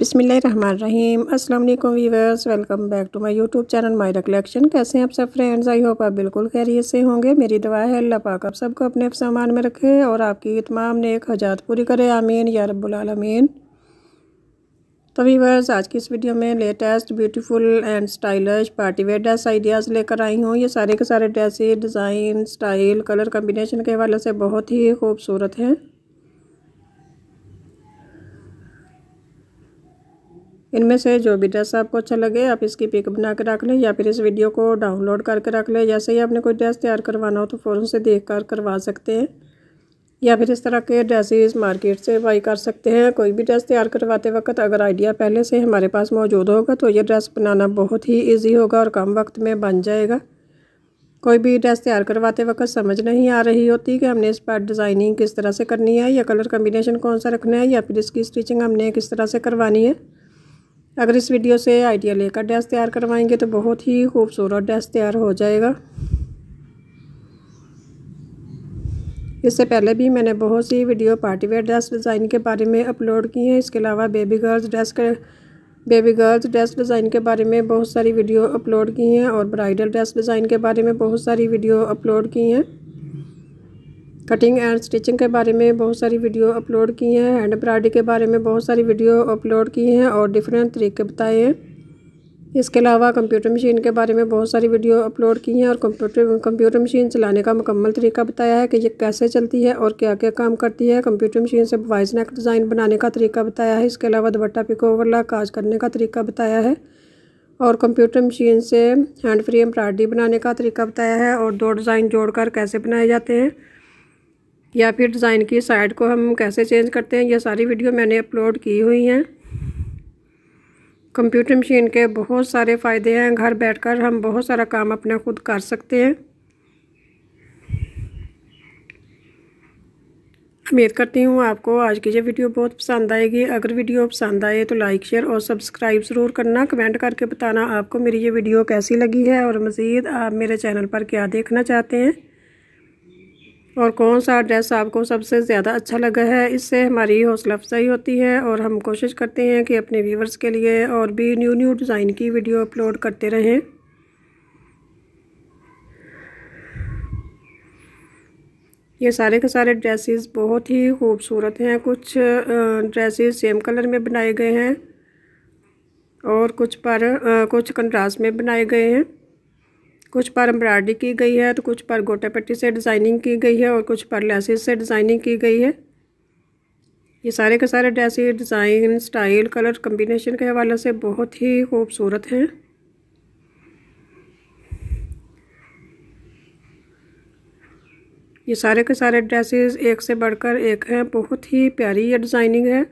बिसमीम अस्सलाम वालेकुम welcome back to my YouTube channel my collection कैसे हैं आप सब फ्रेंड्स आई होप आप बिल्कुल खैरियत से होंगे मेरी दुआ है अल्लाह पाक आप सबको अपने सामान में रखे और आपकी ने नेक हजात पूरी करे आमीन या रबालमीन तो वीवर्स आज की इस वीडियो में latest beautiful and stylish party wear dress ideas लेकर आई हूँ ये सारे के सारे dresses design style colour combination के हवाले से बहुत ही खूबसूरत हैं इनमें से जो भी ड्रेस आपको अच्छा लगे आप इसकी पिक बना के रख लें या फिर इस वीडियो को डाउनलोड करके रख लें जैसे ही आपने कोई ड्रेस तैयार करवाना हो तो फ़ौरन से देख कर करवा सकते हैं या फिर इस तरह के ड्रेसेस मार्केट से बाई कर सकते हैं कोई भी ड्रेस तैयार करवाते वक्त अगर आइडिया पहले से हमारे पास मौजूद होगा तो ये ड्रेस बनाना बहुत ही ईजी होगा और कम वक्त में बन जाएगा कोई भी ड्रेस तैयार करवाते वक्त समझ नहीं आ रही होती कि हमने इस पर डिज़ाइनिंग किस तरह से करनी है या कलर कम्बिनेशन कौन सा रखना है या फिर इसकी स्टिचिंग हमने किस तरह से करवानी है अगर इस वीडियो से आइडिया लेकर ड्रेस तैयार करवाएंगे तो बहुत ही खूबसूरत ड्रेस तैयार हो जाएगा इससे पहले भी मैंने बहुत सी वीडियो पार्टीवेयर ड्रेस डिज़ाइन के बारे में अपलोड की हैं इसके अलावा बेबी गर्ल्स ड्रेस के बेबी गर्ल्स ड्रेस डिज़ाइन के बारे में बहुत सारी वीडियो अपलोड की हैं और ब्राइडल ड्रेस डिज़ाइन के बारे में बहुत सारी वीडियो अपलोड की हैं कटिंग एंड स्टिचिंग के बारे में बहुत सारी वीडियो अपलोड की हैं हैंड एम्ब्रॉयडरी के बारे में बहुत सारी वीडियो अपलोड की हैं और डिफरेंट तरीके बताए हैं इसके अलावा कंप्यूटर मशीन के बारे में बहुत सारी वीडियो अपलोड की हैं और कंप्यूटर कंप्यूटर मशीन चलाने का मुकम्मल तरीका बताया है कि ये कैसे चलती है और क्या क्या काम करती है कंप्यूटर मशीन से वाइज नेक डिज़ाइन बनाने का तरीका बताया है इसके अलावा दुपट्टा पिको ओवरला काज करने का तरीका बताया है और कंप्यूटर मशीन से हैंड फ्री एम्ब्रॉयडरी बनाने का तरीका बताया है और दो डिज़ाइन जोड़कर कैसे बनाए जाते हैं या फिर डिज़ाइन की साइड को हम कैसे चेंज करते हैं ये सारी वीडियो मैंने अपलोड की हुई हैं कंप्यूटर मशीन के बहुत सारे फ़ायदे हैं घर बैठकर हम बहुत सारा काम अपने खुद कर सकते हैं उम्मीद करती हूँ आपको आज की ये वीडियो बहुत पसंद आएगी अगर वीडियो पसंद आए तो लाइक शेयर और सब्सक्राइब ज़रूर करना कमेंट करके बताना आपको मेरी ये वीडियो कैसी लगी है और मज़ीद आप मेरे चैनल पर क्या देखना चाहते हैं और कौन सा ड्रेस आपको सबसे ज़्यादा अच्छा लगा है इससे हमारी हौसला अफजाई होती है और हम कोशिश करते हैं कि अपने व्यूवर्स के लिए और भी न्यू न्यू डिज़ाइन की वीडियो अपलोड करते रहें ये सारे के सारे ड्रेसेस बहुत ही खूबसूरत हैं कुछ ड्रेसेस सेम कलर में बनाए गए हैं और कुछ पर कुछ कंट्रास्ट में बनाए गए हैं कुछ पर एम्ब्रॉयडरी की गई है तो कुछ पर गोटे पट्टी से डिज़ाइनिंग की गई है और कुछ पर लेसिस से डिज़ाइनिंग की गई है ये सारे के सारे dress design style colour combination के हवाले से बहुत ही खूबसूरत हैं ये सारे के सारे ड्रेसेस एक से बढ़कर एक हैं बहुत ही प्यारी ये डिज़ाइनिंग है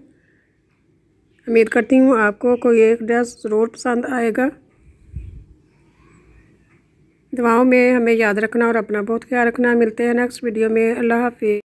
उम्मीद करती हूँ आपको कोई एक ड्रेस ज़रूर पसंद आएगा दुआओं में हमें याद रखना और अपना बहुत ख्याल रखना मिलते हैं नेक्स्ट वीडियो में अल्लाह हाफि